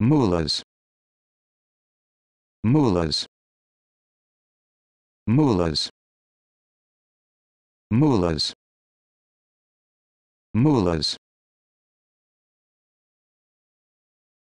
Mullahs. Mullahs. Mullahs. Mullahs. Mullahs.